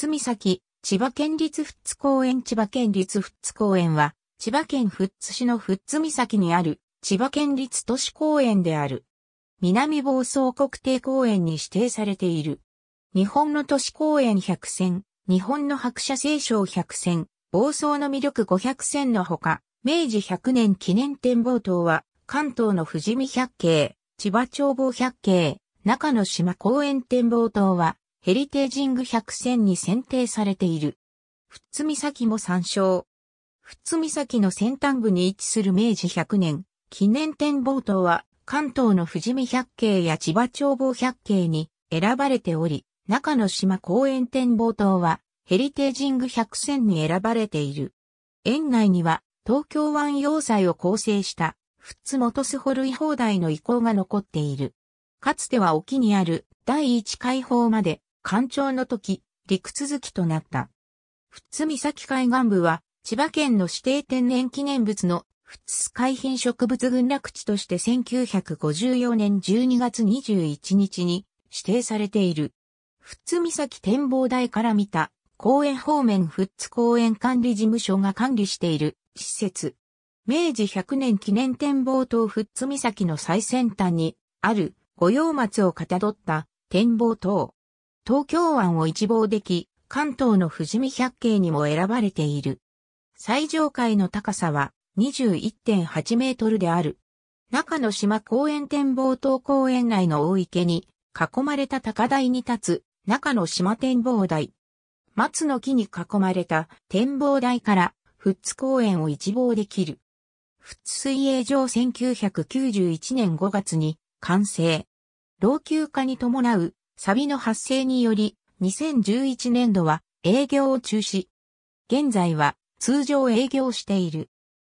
富津岬、千葉県立富津公園千葉県立富津公園は、千葉県富津市の富津岬にある、千葉県立都市公園である。南房総国定公園に指定されている。日本の都市公園100選、日本の白車聖賞100選、房総の魅力500選のほか、明治100年記念展望塔は、関東の富士見百景、千葉町望百景、中野島公園展望塔は、ヘリテージング百選に選定されている。富津岬も参照。富津岬の先端部に位置する明治百年、記念展望塔は、関東の富士見百景や千葉眺望百景に選ばれており、中の島公園展望塔は、ヘリテージング百選に選ばれている。園内には、東京湾要塞を構成した、富津元栖ホルイ砲の遺構が残っている。かつては沖にある第一解放まで干潮の時、陸続きとなった。富津岬海岸部は、千葉県の指定天然記念物の富津海浜植物群落地として1954年12月21日に指定されている。富津岬展望台から見た公園方面富津公園管理事務所が管理している施設。明治100年記念展望塔富津岬の最先端にある御用松をかたどった展望塔。東京湾を一望でき、関東の富士見百景にも選ばれている。最上階の高さは21.8メートルである。中の島公園展望塔公園内の大池に囲まれた高台に立つ中の島展望台。松の木に囲まれた展望台から富津公園を一望できる。富津水泳場1991年5月に完成。老朽化に伴うサビの発生により、2011年度は営業を中止。現在は通常営業している。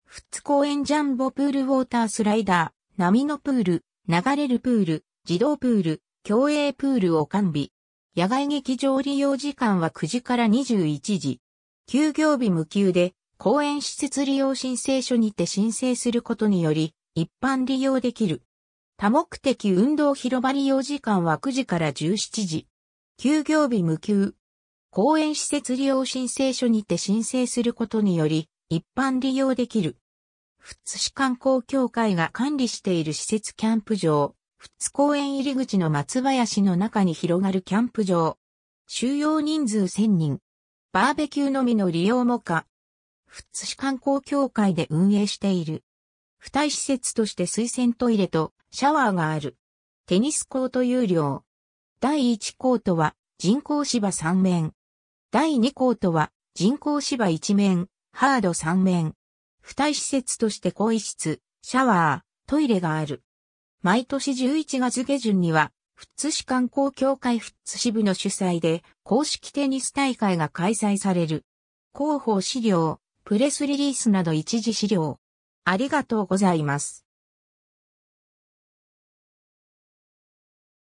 富津公園ジャンボプールウォータースライダー、波のプール、流れるプール、自動プール、競泳プールを完備。野外劇場利用時間は9時から21時。休業日無休で、公園施設利用申請書にて申請することにより、一般利用できる。多目的運動広場利用時間は9時から17時。休業日無休。公園施設利用申請書にて申請することにより、一般利用できる。富津市観光協会が管理している施設キャンプ場、富津公園入り口の松林の中に広がるキャンプ場。収容人数1000人。バーベキューのみの利用も可。富津市観光協会で運営している。付帯施設として水洗トイレとシャワーがある。テニスコート有料。第1コートは人工芝3面。第2コートは人工芝1面、ハード3面。付帯施設として更衣室、シャワー、トイレがある。毎年11月下旬には、富津市観光協会富津支部の主催で公式テニス大会が開催される。広報資料、プレスリリースなど一時資料。ありがとうございます。